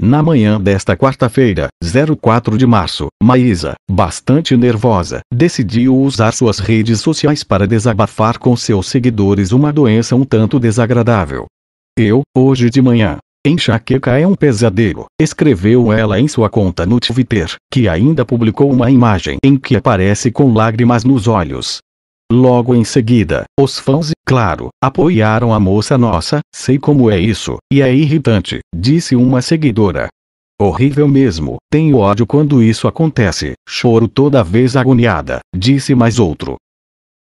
Na manhã desta quarta-feira, 04 de março, Maísa, bastante nervosa, decidiu usar suas redes sociais para desabafar com seus seguidores uma doença um tanto desagradável. Eu, hoje de manhã, enxaqueca é um pesadelo, escreveu ela em sua conta no Twitter, que ainda publicou uma imagem em que aparece com lágrimas nos olhos, Logo em seguida, os fãs, claro, apoiaram a moça nossa, sei como é isso, e é irritante, disse uma seguidora. Horrível mesmo, tenho ódio quando isso acontece, choro toda vez agoniada, disse mais outro.